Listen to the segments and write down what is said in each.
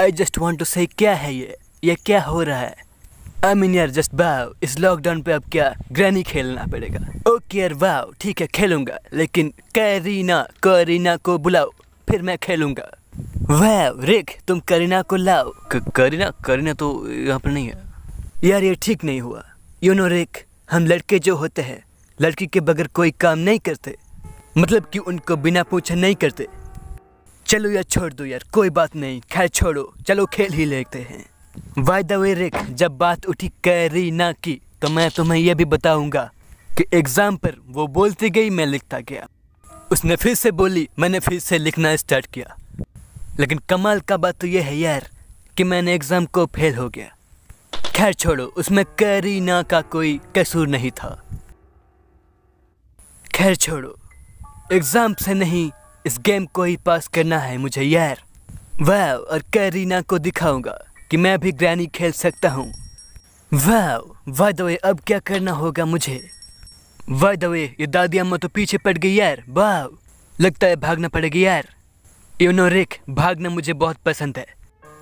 I just want to से क्या है ये ये क्या हो रहा है आई मीन यार जस्ट वाव इस लॉकडाउन पे अब क्या ग्रैनी खेलना पड़ेगा ओके यार वाव ठीक है खेलूंगा लेकिन करीना करीना को बुलाओ फिर मैं खेलूंगा वाव रिक तुम करीना को लाओ करीना करीना तो यहाँ पर नहीं है यार ये ठीक नहीं हुआ यू नो रिक हम लड़के जो होते हैं लड़की के बगैर कोई काम नहीं करते मतलब कि उनको बिना पूछे नहीं करते चलो यार छोड़ दो यार कोई बात नहीं खैर छोड़ो चलो खेल ही लेते हैं वाई द वे रिक जब बात उठी कैरीना की तो मैं तुम्हें यह भी बताऊंगा कि एग्ज़ाम पर वो बोलती गई मैं लिखता गया उसने फिर से बोली मैंने फिर से लिखना स्टार्ट किया लेकिन कमाल का बात तो यह है यार कि मैंने एग्ज़ाम को फेल हो गया खैर छोड़ो उसमें ना का कोई कसूर नहीं था खैर छोड़ो एग्ज़ाम से नहीं इस गेम को ही पास करना है मुझे यार वाव और कैरीना को दिखाऊंगा कि मैं भी ग्रैनी खेल सकता हूँ वाव वाह दवे अब क्या करना होगा मुझे वाह दवे ये दादी अम्मा तो पीछे पड़ गई यार वाव लगता है भागना पड़ेगा यार यू नो रिक भागना मुझे बहुत पसंद है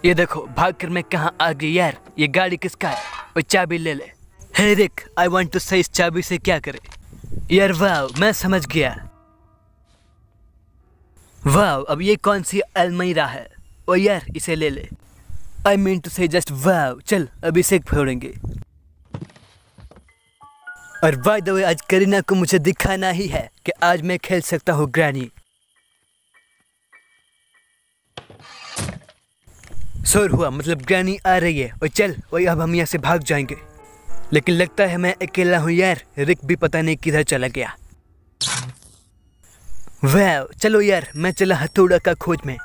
ये देखो भाग कर मैं कहाँ आ गई यार ये गाड़ी किसका है और चाबी ले ले हे रिक आई वॉन्ट टू से इस चाबी से क्या करे यार वाह मैं समझ गया वाह अब ये कौन सी अलमीरा है ओ यार इसे ले ले I mean to say just वाह चल अब इसे फोड़ेंगे और बाय द वे आज करीना को मुझे दिखाना ही है कि आज मैं खेल सकता हूँ ग्रैनी शोर हुआ मतलब ग्रैनी आ रही है और चल वही अब हम यहाँ से भाग जाएंगे लेकिन लगता है मैं अकेला हूँ यार रिक भी पता नहीं किधर चला गया वैव चलो यार मैं चला हथौड़ा का खोज में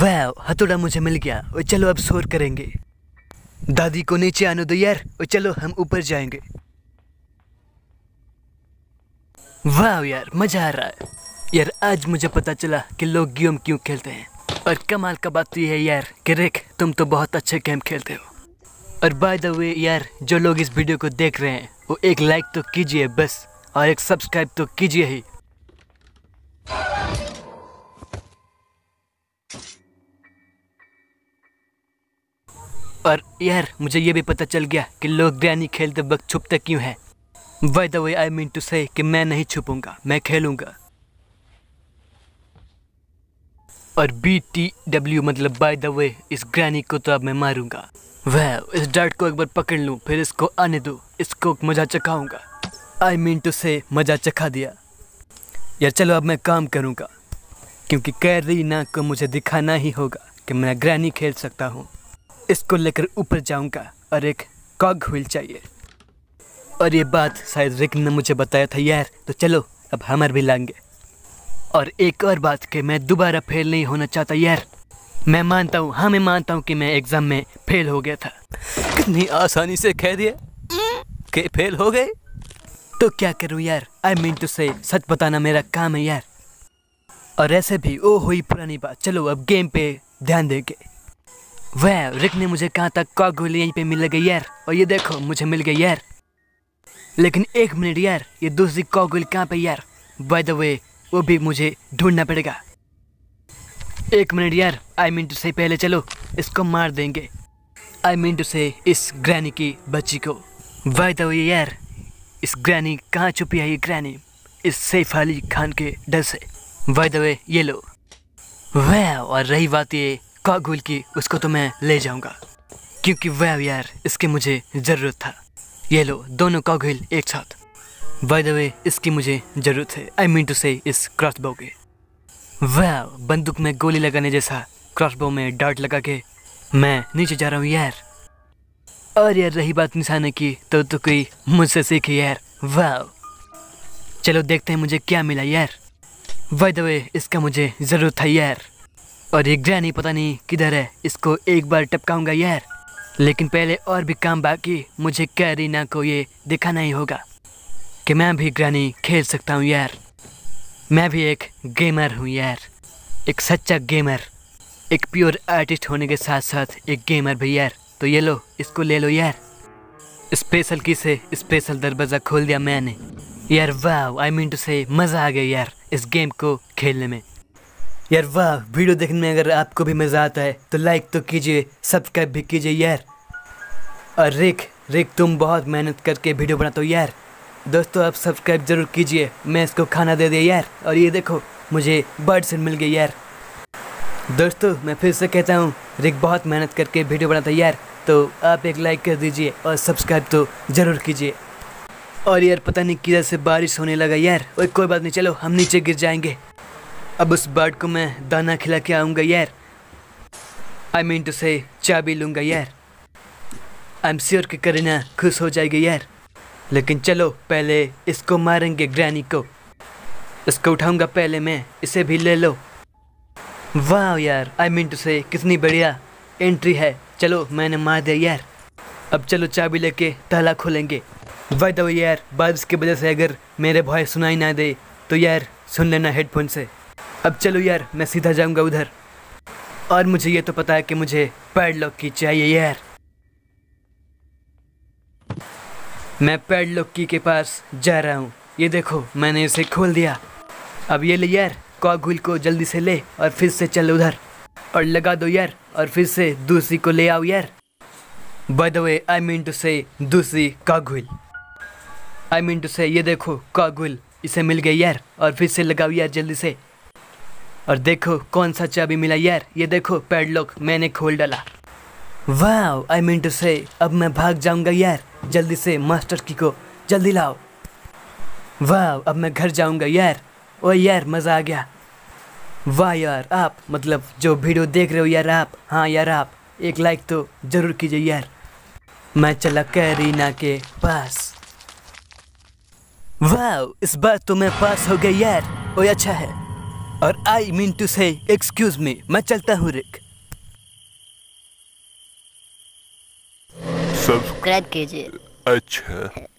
वैव हथौड़ा मुझे मिल गया और चलो अब शोर करेंगे दादी को नीचे आने दो यार और चलो हम ऊपर जाएंगे वाह यार मजा आ रहा है यार आज मुझे पता चला कि लोग गेम क्यों खेलते हैं और कमाल का बात तो यह है यार कि रेख तुम तो बहुत अच्छे गेम खेलते हो और बाय द वे यार जो लोग इस वीडियो को देख रहे हैं वो एक लाइक तो कीजिए बस और एक सब्सक्राइब तो कीजिए ही और यार मुझे ये भी पता चल गया कि लोग ग्रैनी खेलते वक्त छुपते क्यों हैं by the way I mean to say कि मैं नहीं छुपूंगा मैं खेलूंगा और बी टी डब्ल्यू मतलब बाय द वे इस ग्रैनी को तो अब मैं मारूंगा वह इस डर्ट को एक बार पकड़ लूं फिर इसको आने दो इसको मजा चखाऊंगा आई मीन टू से मज़ा चखा दिया यार चलो अब मैं काम करूँगा क्योंकि ना को मुझे दिखाना ही होगा कि मैं ग्रैनी खेल सकता हूँ इसको लेकर ऊपर जाऊँगा और एक कॉग व्हील चाहिए और ये बात शायद रिक ने मुझे बताया था यार तो चलो अब हमर भी लाएंगे और एक और बात कि मैं दोबारा फेल नहीं होना चाहता यार मैं मानता हूँ हाँ मैं मानता हूँ कि मैं एग्ज़ाम में फेल हो गया था कितनी आसानी से कह दिया कि फेल हो गए तो क्या करूँ यार आई मीन टू से सच बताना मेरा काम है यार और ऐसे भी ओ हुई पुरानी बात चलो अब गेम पे ध्यान देंगे वह रिक ने मुझे कहा था कॉक गोली यहीं पे मिल गई यार और ये देखो मुझे मिल गई यार लेकिन एक मिनट यार ये दूसरी कॉक गोली कहाँ पे यार बाय द वे वो भी मुझे ढूंढना पड़ेगा एक मिनट यार आई मीन टू से पहले चलो इसको मार देंगे आई मीन टू से इस ग्रैनी की बच्ची को बाय द वे यार इस ग्रैनी कहाँ छुपी है ये ग्रैनी इस सैफ अली खान के डर से बाय द वे ये लो वह और रही बात ये कागुल की उसको तो मैं ले जाऊंगा क्योंकि वह यार इसकी मुझे ज़रूरत था ये लो दोनों कागुल एक साथ बाय द वे इसकी मुझे ज़रूरत है आई मीन टू से इस क्रॉस बो के वह बंदूक में गोली लगाने जैसा क्रॉस बो में डार्ट लगा के मैं नीचे जा रहा हूँ यार और यार रही बात निशाने की तो तो कोई मुझसे सीखी यार वाह चलो देखते हैं मुझे क्या मिला यार वाई दवे इसका मुझे ज़रूरत था यार और ये नहीं पता नहीं किधर है इसको एक बार टपकाऊंगा यार लेकिन पहले और भी काम बाकी मुझे कैरीना को ये दिखाना ही होगा कि मैं भी ग्रहणी खेल सकता हूँ यार मैं भी एक गेमर हूँ यार एक सच्चा गेमर एक प्योर आर्टिस्ट होने के साथ साथ एक गेमर भी यार तो ये लो इसको ले लो यार स्पेशल की से स्पेशल दरवाज़ा खोल दिया मैंने यार वाह आई मीन टू से मज़ा आ गया यार इस गेम को खेलने में यार वाह वीडियो देखने में अगर आपको भी मज़ा आता है तो लाइक तो कीजिए सब्सक्राइब भी कीजिए यार और रिक रिक तुम बहुत मेहनत करके वीडियो बनाते हो यार दोस्तों आप सब्सक्राइब ज़रूर कीजिए मैं इसको खाना दे दिया यार और ये देखो मुझे बर्ड से मिल गया यार दोस्तों मैं फिर से कहता हूँ रिक बहुत मेहनत करके वीडियो बनाता है यार तो आप एक लाइक कर दीजिए और सब्सक्राइब तो ज़रूर कीजिए और यार पता नहीं किधर से बारिश होने लगा यार और कोई बात नहीं चलो हम नीचे गिर जाएंगे अब उस बर्ड को मैं दाना खिला के आऊँगा यार आई मीन टू से चाबी लूँगा यार आई एम श्योर कि करीना खुश हो जाएगी यार लेकिन चलो पहले इसको मारेंगे ग्रैनी को इसको उठाऊँगा पहले मैं इसे भी ले लो वाह यार आई मीन टू से कितनी बढ़िया एंट्री है चलो मैंने मार दिया यार अब चलो चाबी लेके ताला खोलेंगे वह दो यार बारिश की वजह से अगर मेरे भाई सुनाई ना दे तो यार सुन लेना हेडफोन से अब चलो यार मैं सीधा जाऊंगा उधर और मुझे ये तो पता है कि मुझे पैडलॉक की चाहिए यार मैं पैडलॉक की के पास जा रहा हूँ ये देखो मैंने इसे खोल दिया अब ये ले यार कागुल को जल्दी से ले और फिर से चल उधर और लगा दो यार और फिर से दूसरी को ले आओ यार by the way I mean to say दूसरी कागुल आई मीन टू से ये देखो कागुल इसे मिल गई यार और फिर से लगाओ यार जल्दी से और देखो कौन सा चाबी मिला यार ये देखो पैडलॉक मैंने खोल डाला वाह आई मीन टू से अब मैं भाग जाऊंगा यार जल्दी से मास्टर की को जल्दी लाओ वाह अब मैं घर जाऊंगा यार ओ यार मज़ा आ गया वाह यार आप मतलब जो वीडियो देख रहे हो यार आप हाँ यार आप एक लाइक तो ज़रूर कीजिए यार मैं चला कैरीना के पास वाह इस बार तो मैं पास हो गया यार ओ अच्छा है और I mean to say excuse me मैं चलता हूँ रिक सब्सक्राइब कीजिए अच्छा